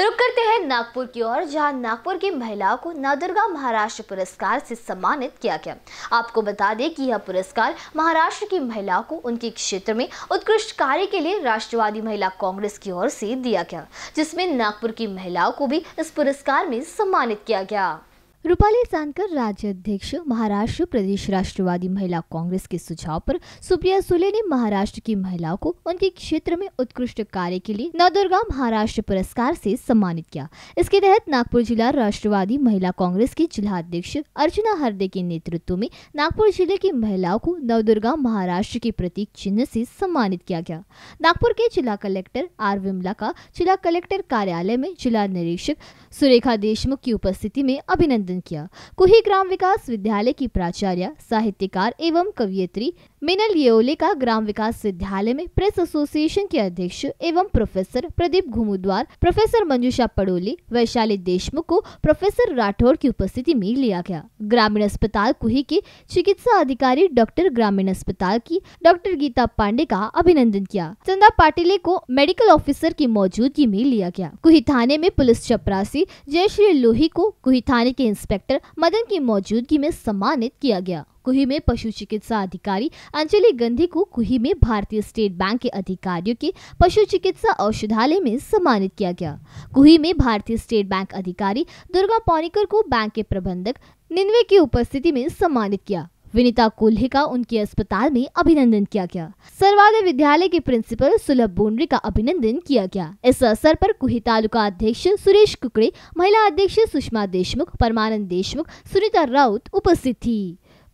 रुक करते हैं नागपुर की ओर जहां नागपुर की महिलाओं को नवदुर्गा महाराष्ट्र पुरस्कार से सम्मानित किया गया आपको बता दें कि यह पुरस्कार महाराष्ट्र की महिलाओं को उनके क्षेत्र में उत्कृष्ट कार्य के लिए राष्ट्रवादी महिला कांग्रेस की ओर से दिया गया जिसमें नागपुर की महिलाओं को भी इस पुरस्कार में सम्मानित किया गया रूपाली जानकर राज्य अध्यक्ष महाराष्ट्र प्रदेश राष्ट्रवादी महिला कांग्रेस के सुझाव पर सुप्रिया सुले ने महाराष्ट्र की महिलाओं को उनके क्षेत्र में उत्कृष्ट कार्य के लिए नवदुर्गा महाराष्ट्र पुरस्कार से सम्मानित किया इसके तहत नागपुर जिला राष्ट्रवादी महिला कांग्रेस की जिला अध्यक्ष अर्चना हरदे के नेतृत्व में नागपुर जिले की महिलाओं को नवदुर्गा महाराष्ट्र के प्रतीक चिन्ह से सम्मानित किया गया नागपुर के जिला कलेक्टर आर विमला का जिला कलेक्टर कार्यालय में जिला निरीक्षक सुरेखा देशमुख की उपस्थिति में अभिनंदन संबोधन किया कुही ग्राम विकास विद्यालय की प्राचार्य साहित्यकार एवं कवियत्री मिनल येओले का ग्राम विकास विद्यालय में प्रेस एसोसिएशन के अध्यक्ष एवं प्रोफेसर प्रदीप घुमुद्वार प्रोफेसर मंजूषा पड़ोली वैशाली देशमुख को प्रोफेसर राठौर की उपस्थिति में लिया गया ग्रामीण अस्पताल कुही के चिकित्सा अधिकारी डॉक्टर ग्रामीण अस्पताल की डॉक्टर गीता पांडे का अभिनंदन किया चंदा पाटिले को मेडिकल ऑफिसर की मौजूदगी में लिया गया कुही थाने में पुलिस चपरासी जयश्री लोही को कुही थाने के इंस्पेक्टर मदन की मौजूदगी में सम्मानित किया गया कुही में पशु चिकित्सा अधिकारी अंजलि गंधी को कुही में भारतीय स्टेट बैंक के अधिकारियों के पशु चिकित्सा औषधालय में सम्मानित किया गया कुही में भारतीय स्टेट बैंक अधिकारी दुर्गा पौनिकर को बैंक के प्रबंधक निन्वे की उपस्थिति में सम्मानित किया विनीता कोल्हे का उनके अस्पताल में अभिनंदन किया गया सर्वादय विद्यालय के प्रिंसिपल सुलभ बोंड्रे का अभिनंदन किया गया इस अवसर पर कुही तालुका अध्यक्ष सुरेश कुकड़े महिला अध्यक्ष सुषमा देशमुख परमानंद देशमुख सुनीता राउत उपस्थित थी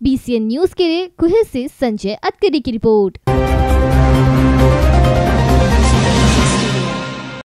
बीसीएन न्यूज के लिए कुहे से संजय अतकरी की रिपोर्ट